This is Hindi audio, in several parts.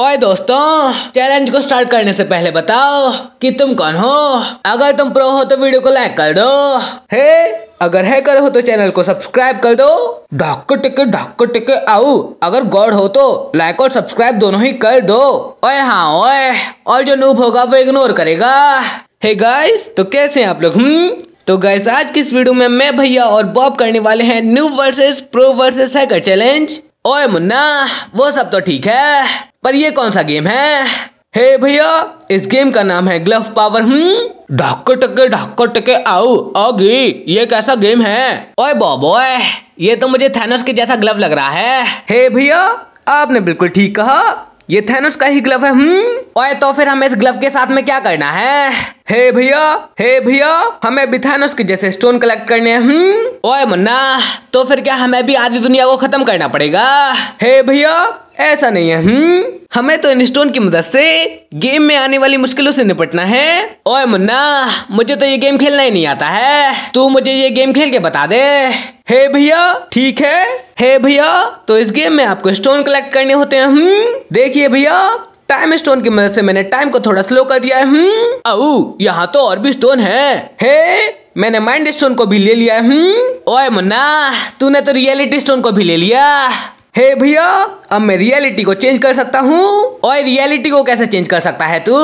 ओए दोस्तों चैलेंज को स्टार्ट करने से पहले बताओ कि तुम कौन हो अगर तुम प्रो हो तो वीडियो को लाइक कर दो हे अगर करो हो तो चैनल को सब्सक्राइब कर दो ढाक टिके ढाक टिके आओ अगर गॉड हो तो लाइक और सब्सक्राइब दोनों ही कर दो ओए हाँ ओए और जो नूब होगा वो इग्नोर करेगा हे गाइस तो कैसे हैं आप लोग हम्म तो गाइस आज की इस वीडियो में मैं भैया और बॉब करने वाले हैं new versus pro versus hacker challenge ओए मुन्ना वो सब तो ठीक है पर ये कौन सा गेम है हे भैया इस गेम का नाम है ग्लव पावर हूँ ढाके टके ढाके टके आओ आगे ये कैसा गेम है ओए बॉबोय ये तो मुझे थैनस के जैसा ग्लव लग रहा है हे भैया आपने बिल्कुल ठीक कहा ये थैनोस का ही ग्लव है हम्म ओए तो फिर हमें इस ग्लव के साथ में क्या करना है हे भैया हे भैया हमें बिथानोस के जैसे स्टोन कलेक्ट करने हैं हम्म? ओए मुन्ना तो फिर क्या हमें भी आधी दुनिया को खत्म करना पड़ेगा हे भैया ऐसा नहीं है हम्म हमें तो इन स्टोन की मदद से गेम में आने वाली मुश्किलों से निपटना है ओए मुन्ना मुझे तो ये गेम खेलना ही नहीं आता है तू मुझे ये गेम खेल के बता दे हे भैया ठीक है हे भैया तो इस गेम में आपको स्टोन कलेक्ट करने होते हैं हम हम्म? देखिए भैया टाइम स्टोन की मदद से मैंने टाइम को थोड़ा स्लो कर दिया है हम्म? औ यहाँ तो और भी स्टोन है हे मैंने माइंड स्टोन को भी ले लिया है हम्म? ओए मुन्ना तूने तो रियलिटी स्टोन को भी ले लिया हे hey भैया अब मैं रियलिटी को चेंज कर सकता हूँ और रियलिटी को कैसे चेंज कर सकता है तू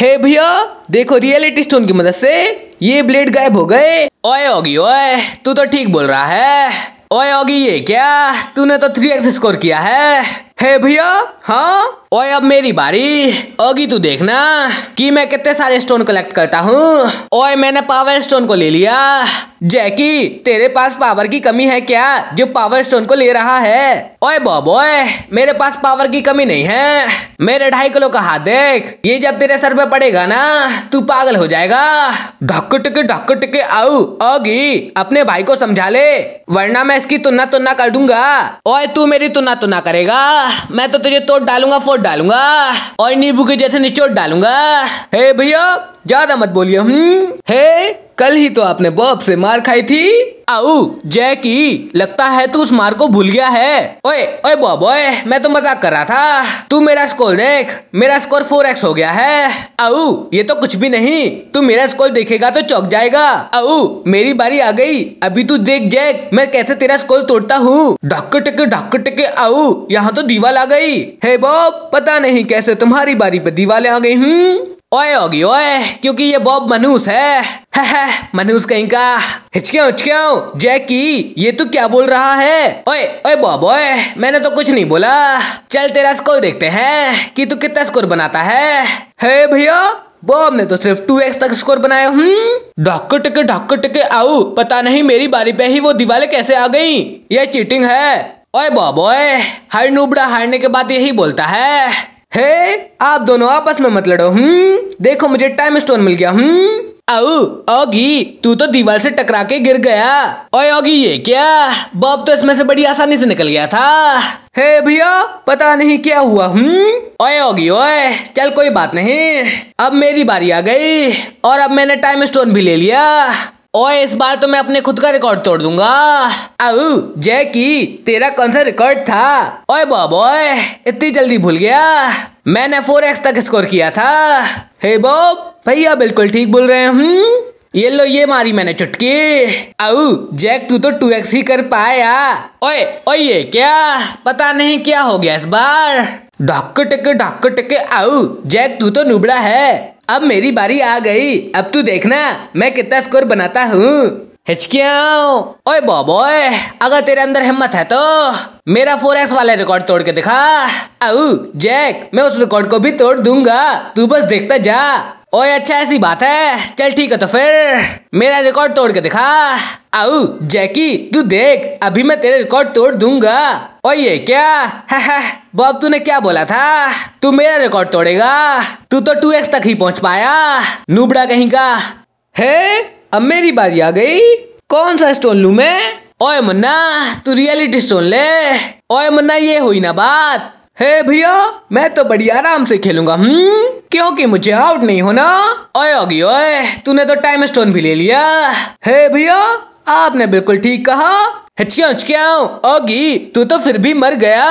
हे hey भैया देखो रियलिटी स्टोन की मदद से ये ब्लेड गायब हो गए ओए ओगी ओए तू तो ठीक बोल रहा है ओए ओगी ये क्या तूने तो थ्री एक्स स्कोर किया है हे hey भैया हाँ ओए अब मेरी बारी ओगी तू देखना कि मैं कितने सारे स्टोन कलेक्ट करता हूँ ओए मैंने पावर स्टोन को ले लिया जैकी तेरे पास पावर की कमी है क्या जो पावर स्टोन को ले रहा है ओए बॉबोए मेरे पास पावर की कमी नहीं है मेरे ढाई किलो का हाथ देख ये जब तेरे सर पे पड़ेगा ना तू पागल हो जाएगा ढक टिके ढक टिके आऊ ओगी अपने भाई को समझा ले वरना मैं इसकी तुन्ना तुन्ना कर दूंगा ओए तू मेरी तुन्ना तुन्ना करेगा मैं तो तुझे तोड़ डालूंगा फोड़ डालूंगा और नींबू के जैसे निचोड़ डालूंगा हे भैया ज्यादा मत बोलिए हम्म। हे कल ही तो आपने बॉब से मार खाई थी आऊ जैकी लगता है तू उस मार को भूल गया है ओए ओए बॉब ओए मैं तो मजाक कर रहा था तू मेरा स्कोर देख मेरा स्कोर फोर एक्स हो गया है आऊ ये तो कुछ भी नहीं तू मेरा स्कोर देखेगा तो चौक जाएगा आऊ मेरी बारी आ गई अभी तू देख जैक मैं कैसे तेरा स्कोर तोड़ता हूँ ढक्के टक्के ढक्के टक्के आऊ यहाँ तो दीवाल आ गई है बॉब पता नहीं कैसे तुम्हारी बारी पे दीवाले आ गई हूँ ओए होगी ओए क्योंकि ये बॉब मनुष है, मनुष कहीं का हिचक्यों हिचक्यों जैकी ये तू क्या बोल रहा है ओए ओए बॉब ओए मैंने तो कुछ नहीं बोला चल तेरा स्कोर देखते हैं कि तू कितना स्कोर बनाता है हे भैया बॉब ने तो सिर्फ टू एक्स तक स्कोर बनाया हूँ हम्म? ढक्के टिके ढक्के टिके आओ पता नहीं मेरी बारी पे ही वो दिवाले कैसे आ गई ये चीटिंग है ओए बॉब ओए हर नूबड़ा हारने के बाद यही बोलता है हे आप दोनों आपस में मत लड़ो हम्म देखो मुझे टाइम स्टोन मिल गया हम्म ओगी तू तो दीवार से टकरा के गिर गया ओए ओगी ये क्या बॉब तो इसमें से बड़ी आसानी से निकल गया था हे भैया पता नहीं क्या हुआ हम्म ओए ओगी ओए चल कोई बात नहीं अब मेरी बारी आ गई और अब मैंने टाइम स्टोन भी ले लिया ओए इस बार तो मैं अपने खुद का रिकॉर्ड तोड़ दूंगा आओ जैकी तेरा कौन सा रिकॉर्ड था ओए ओए इतनी जल्दी भूल गया मैंने फोर एक्स तक स्कोर किया था हे बॉब भैया बिल्कुल ठीक बोल रहे हैं हम्म, ये लो ये मारी मैंने चुटकी आओ जैक तू तो टू एक्स ही कर पाया ओए ओए ये क्या पता नहीं क्या हो गया इस बार ढक टक्के ढक्के टक्के आउ जैक तू तो नुबड़ा है अब मेरी बारी आ गई अब तू देखना मैं कितना स्कोर बनाता हूँ ओए बॉबोय अगर तेरे अंदर हिम्मत है तो मेरा फोर एक्स वाला रिकॉर्ड तोड़ के दिखा आऊ जैक मैं उस रिकॉर्ड को भी तोड़ दूंगा तू बस देखता जा ओए अच्छा ऐसी बात है चल ठीक है तो फिर मेरा रिकॉर्ड तोड़ के दिखा आओ जैकी तू देख अभी मैं तेरे रिकॉर्ड तोड़ दूंगा और ये क्या बॉब तूने क्या बोला था तू मेरा रिकॉर्ड तोड़ेगा तू तो टू एक्स तक ही पहुंच पाया नूबड़ा कहीं का है अब मेरी बारी आ गई कौन सा स्टोन लू मैं ओए मुन्ना तू रियलिटी स्टोन ले ओए मुन्ना ये हुई ना बात हे भैया मैं तो बड़ी आराम से खेलूंगा हम्म क्योंकि मुझे आउट नहीं होना ओए ओगी ओए तूने तो टाइम स्टोन भी ले लिया हे भैया आपने बिल्कुल ठीक कहा हिचकिया हिचक्या ओगी तू तो फिर भी मर गया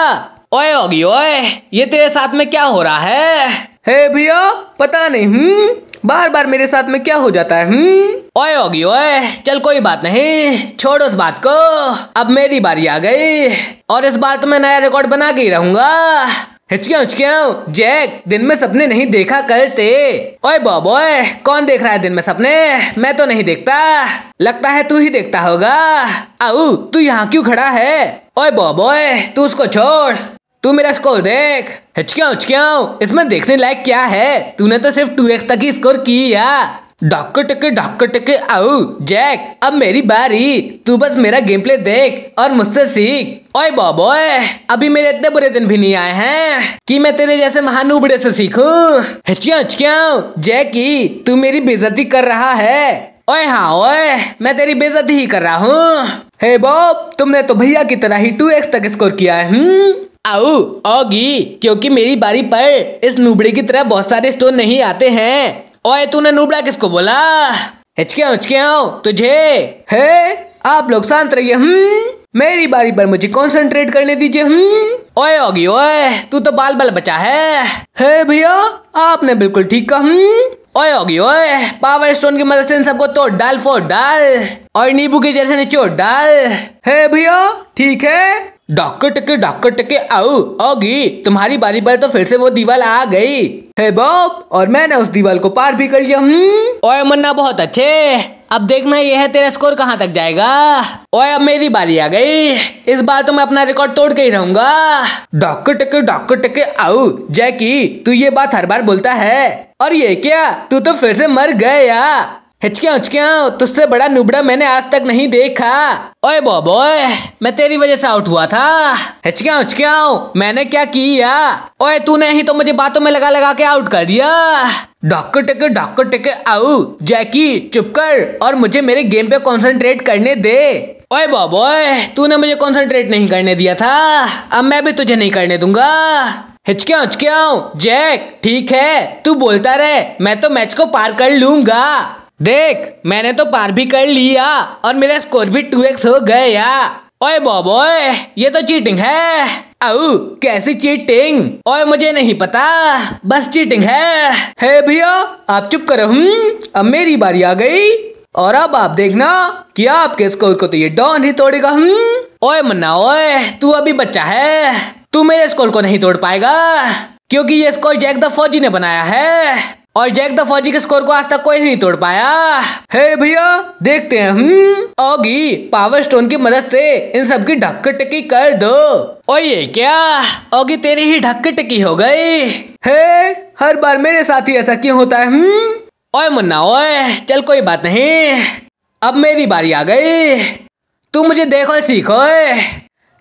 ओए ओगी ओए ये तेरे साथ में क्या हो रहा है हे भैया पता नहीं हूँ हम्म? बार बार मेरे साथ में क्या हो जाता है हम्म ओए ओगी ओए चल कोई बात नहीं छोड़ो उस बात को अब मेरी बारी आ गई और इस बार तो मैं नया रिकॉर्ड बना के ही रहूंगा हिचकिया हिचकिया जैक दिन में सपने नहीं देखा करते ओए बॉब ओए कौन देख रहा है दिन में सपने मैं तो नहीं देखता लगता है तू ही देखता होगा आऊ तू यहाँ क्यों खड़ा है ओए बॉब ओए तू उसको छोड़ तू मेरा स्कोर देख हिचक्यों हिचक्यों इसमें देखने लायक क्या है तूने तो सिर्फ टू एक्स तक ही स्कोर किया डॉक्टर टके डॉक्टर टके आओ जैक अब मेरी बारी तू बस मेरा गेम प्ले देख और मुझसे सीख ओए बाबो अभी मेरे इतने बुरे दिन भी नहीं आए हैं कि मैं तेरे जैसे महान उबड़े से सीखूं हिचक्यों हिचक्यों जैकी तू मेरी बेइज्जती कर रहा है ओए हाँ ओए मैं तेरी बेइज्जती ही कर रहा हूँ हे बॉब तुमने तो भैया की तरह ही टू एक्स तक स्कोर किया है हुँ? हम्म? आओ औगी क्योंकि मेरी बारी पर इस नुबड़े की तरह बहुत सारे स्टोन नहीं आते हैं ओए तूने नुबड़ा किसको बोला हिचके हिचके तुझे हे आप लोग शांत रहिए हम हम्म? मेरी बारी पर मुझे कंसंट्रेट करने दीजिए हम हम्म? ओए ओगी ओए तू तो बाल बाल बचा है हे भैया आपने बिल्कुल ठीक कहा हम्म? ओए ओगी ओए पावर स्टोन की मदद से इन सबको तोड़ डाल फोड़ डाल और नींबू के जैसे निचोड़ डाल हे भैया ठीक है डॉक्टर टके डॉक्टर टके आओ ओगी तुम्हारी बारी बारी तो फिर से वो दीवार आ गई है बॉब और मैंने उस दीवार को पार भी कर लिया हूँ हम्म? और मुन्ना बहुत अच्छे अब देखना यह है तेरा स्कोर कहाँ तक जाएगा और अब मेरी बारी आ गई इस बार तो मैं अपना रिकॉर्ड तोड़ के ही रहूंगा डॉक्टर टके डॉक्टर टके आओ जैकी तू ये बात हर बार बोलता है और ये क्या तू तो फिर से मर गया हिचकिया उचक्या तुझसे बड़ा नुबड़ा मैंने आज तक नहीं देखा ओए बॉबोय मैं तेरी वजह से आउट हुआ था हिचकिया उचक्या मैंने क्या किया ओए तूने ही तो मुझे बातों में लगा लगा के आउट कर दिया डॉक्टर टेके डॉक्टर टेके आओ जैकी चुप कर और मुझे मेरे गेम पे कंसंट्रेट करने दे ओए तू तूने मुझे कंसंट्रेट नहीं करने दिया था अब मैं भी तुझे नहीं करने दूंगा हिचकिया हिचक्या जैक ठीक है तू बोलता रहे मैं तो मैच को पार कर लूंगा देख मैंने तो पार भी कर लिया और मेरा स्कोर भी टू एक्स हो गया ओए बॉबो ये तो चीटिंग है आओ कैसी चीटिंग ओए मुझे नहीं पता बस चीटिंग है हे भैया आप चुप करो हम हम्म, अब मेरी बारी आ गई और अब आप देखना कि आपके स्कोर को तो ये डॉन ही तोड़ेगा हम हम्म। ओए मन्ना ओए तू अभी बच्चा है तू मेरे स्कोर को नहीं तोड़ पाएगा क्योंकि ये स्कोर जैक द फौजी ने बनाया है और जैक द फौजी के स्कोर को आज तक कोई नहीं तोड़ पाया हे भैया देखते हैं हम ओगी पावर स्टोन की मदद से इन सब की ढक्क टिकी कर दो और ये क्या ओगी तेरी ही ढक्क टिकी हो गई हे हर बार मेरे साथ ही ऐसा क्यों होता है हम हम्म, ओए मुन्ना ओए चल कोई बात नहीं अब मेरी बारी आ गई तू मुझे देखो सीखो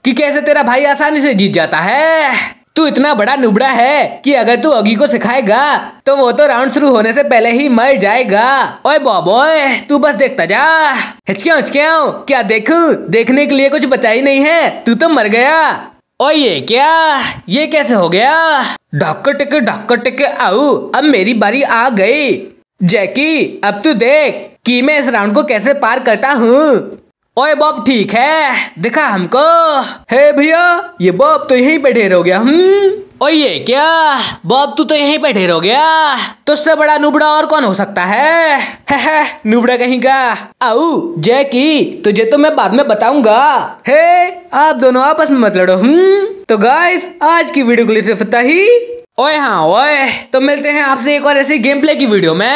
कि कैसे तेरा भाई आसानी से जीत जाता है तू इतना बड़ा नुबड़ा है कि अगर तू अगी को सिखाएगा तो वो तो राउंड शुरू होने से पहले ही मर जाएगा ओए बॉबोय तू बस देखता जा हिचके हिचक्या क्या देखू देखने के लिए कुछ बचा ही नहीं है तू तो मर गया और ये क्या ये कैसे हो गया ढक्कर टिक ढक्कर टिक आओ अब मेरी बारी आ गई जैकी अब तू देख कि मैं इस राउंड को कैसे पार करता हूँ ओए बॉब ठीक है दिखा हमको हे भैया ये बॉब तो यहीं पे ढेर हो गया हम हम्म? ओए ये क्या बॉब तू तो यहीं पे ढेर हो गया तुझसे बड़ा नुबड़ा और कौन हो सकता है, नुबड़ा कहीं का आऊ जैकी तुझे तो मैं बाद में बताऊंगा हे आप दोनों आपस में मत लड़ो हम्म तो गाइस आज की वीडियो के लिए सिर्फ इतना ही ओए हाँ ओए तो मिलते हैं आपसे एक और ऐसी गेम प्ले की वीडियो में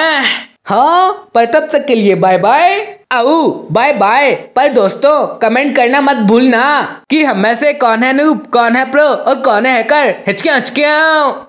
हाँ पर तब तक के लिए बाय बाय आओ बाय बाय पर दोस्तों कमेंट करना मत भूलना कि हम में से कौन है नूप कौन है प्रो और कौन है हैकर हिचके हिचकिया